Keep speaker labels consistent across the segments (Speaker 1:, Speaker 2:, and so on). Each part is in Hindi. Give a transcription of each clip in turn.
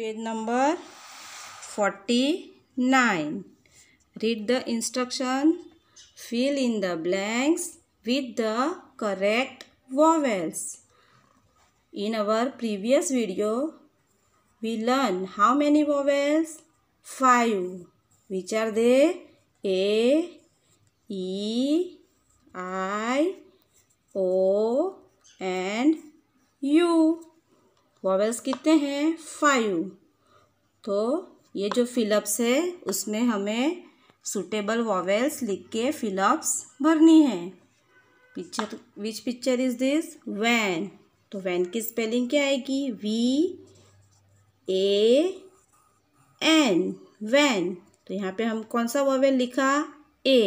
Speaker 1: Page number forty nine read the instruction fill in the blanks with the correct vowels in our previous video we learn how many vowels five which are they A I O and U vowels कितने हैं फाइव तो ये जो फिलअप्स है उसमें हमें सुटेबल वॉवेल्स लिख के फिलअप्स भरनी है picture which picture is this van तो वैन तो की स्पेलिंग क्या आएगी वी ए एन वैन तो यहाँ पे हम कौन सा वॉवेल लिखा A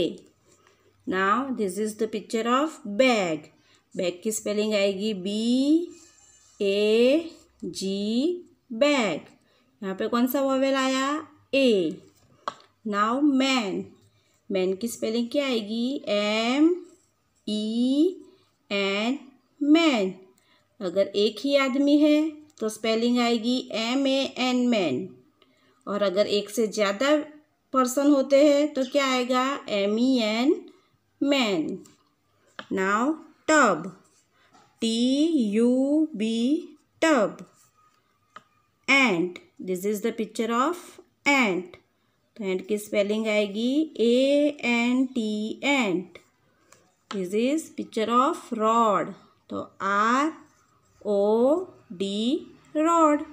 Speaker 1: now this is the picture of bag bag की स्पेलिंग आएगी बी ए जी बैग यहाँ पे कौन सा वॉवेल आया ए नाउ मैन मैन की स्पेलिंग क्या आएगी एम ई एन मैन अगर एक ही आदमी है तो स्पेलिंग आएगी एम ए एन मैन और अगर एक से ज़्यादा पर्सन होते हैं तो क्या आएगा M E N man now tub T U B tub and this is the picture of ant तो एंट की स्पेलिंग आएगी A N T ant this is picture of rod तो R O D rod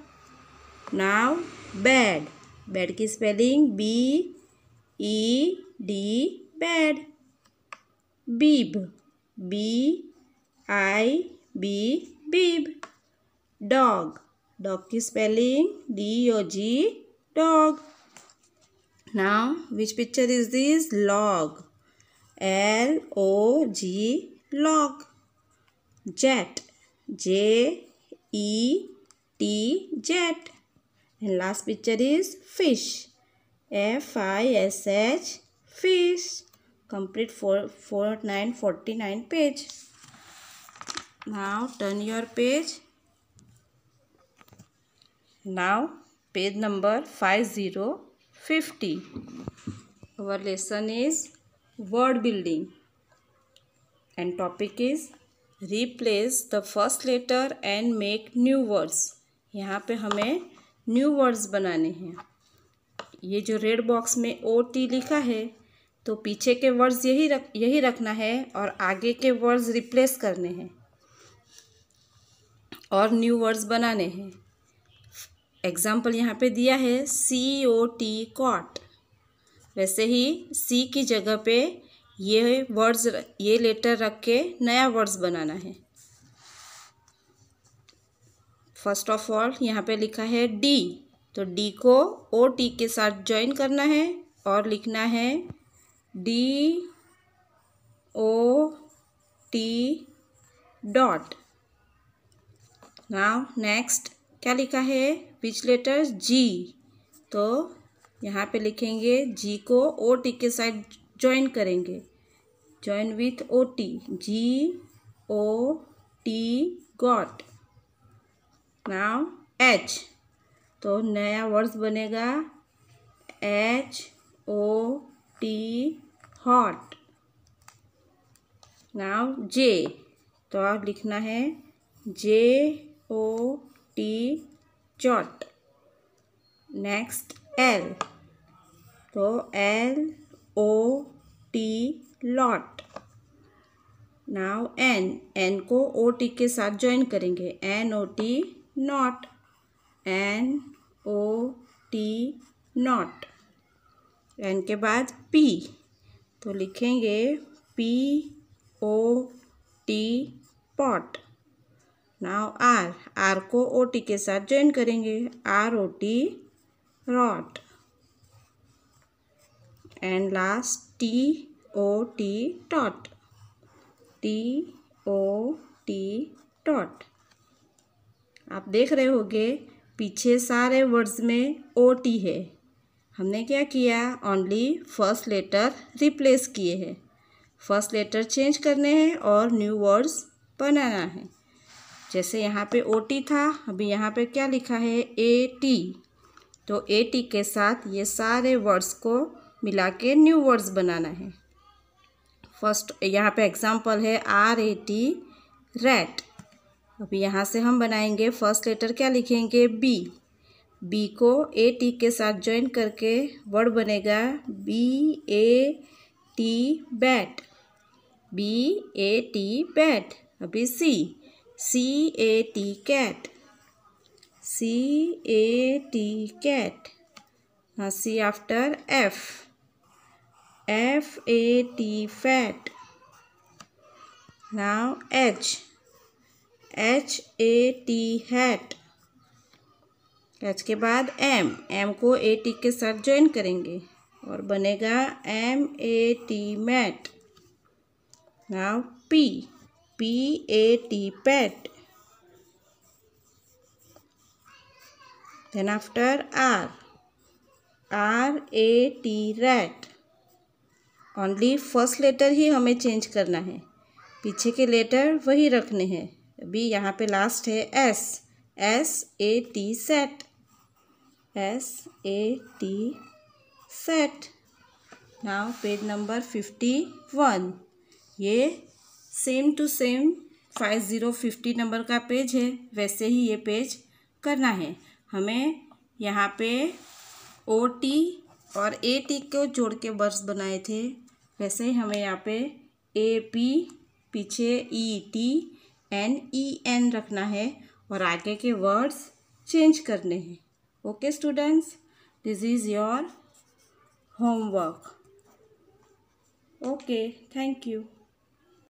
Speaker 1: now bed bed की spelling B E D bed bib B I B bib dog Dog की spelling D O G dog. Now which picture is this? Log. L O G log. Jet. J E T jet. And last picture is fish. F I S H fish. Complete for forty nine forty nine page. Now turn your page now page number 5050 our lesson is word building and topic is replace the first letter and make new words यहाँ पे हमें न्यू वर्ड्स बनाने हैं ये जो रेड बॉक्स में ओ टी लिखा है तो पीछे के वर्ड्स यही रख यही रखना है और आगे के वर्ड्स रिप्लेस करने हैं और न्यू वर्ड्स बनाने हैं एग्जाम्पल यहाँ पे दिया है सी ओ टी कॉट वैसे ही सी की जगह पे ये वर्ड्स ये लेटर रख के नया वर्ड्स बनाना है फर्स्ट ऑफ ऑल यहाँ पे लिखा है डी तो डी को ओ टी के साथ ज्वाइन करना है और लिखना है D O T dot now next क्या लिखा है विच लेटर जी तो यहाँ पे लिखेंगे जी को ओ टी के साथ ज्वाइन करेंगे join with O T G O T got now H तो नया वर्ड्स बनेगा H O T hot now J तो आप लिखना है J O T jot next L तो L O T lot now N N को ओ टी के साथ ज्वाइन करेंगे N O T not N O T not N के बाद पी तो लिखेंगे P O T pot now R are को ओ टी के साथ ज्वाइन करेंगे R O T rot and last T O T tot T O T tot आप देख रहे होंगे पीछे सारे वर्ड्स में ओ टी है हमने क्या किया ओनली फर्स्ट लेटर रिप्लेस किए हैं फर्स्ट लेटर चेंज करने हैं और न्यू वर्ड्स बनाना है जैसे यहाँ पे ओ टी था अभी यहाँ पे क्या लिखा है ए टी तो ए टी के साथ ये सारे वर्ड्स को मिला के न्यू वर्ड्स बनाना है फर्स्ट यहाँ पे एग्जांपल है आर ए टी रैट अभी यहाँ से हम बनाएंगे फर्स्ट लेटर क्या लिखेंगे बी बी को ए टी के साथ ज्वाइन करके वर्ड बनेगा B A T bat B A T bat अभी C C A T cat C A T cat हाँ C after F F A T fat now H H A T hat H के बाद एम एम को ए टी के साथ ज्वाइन करेंगे और बनेगा M A T mat now P P A T pat then after R R A T rat only first letter ही हमें चेंज करना है पीछे के लेटर वही रखने हैं अभी यहाँ पे लास्ट है S S A T sat S A T sat now page number fifty one ये same to same five zero fifty number का पेज है वैसे ही ये पेज करना है हमें यहाँ पे ओ टी और ए टी को जोड़ के वर्ष बनाए थे वैसे ही हमें यहाँ पे ए पी पीछे E T N E N रखना है और आगे के वर्ड्स चेंज करने हैं okay students this is your homework okay thank you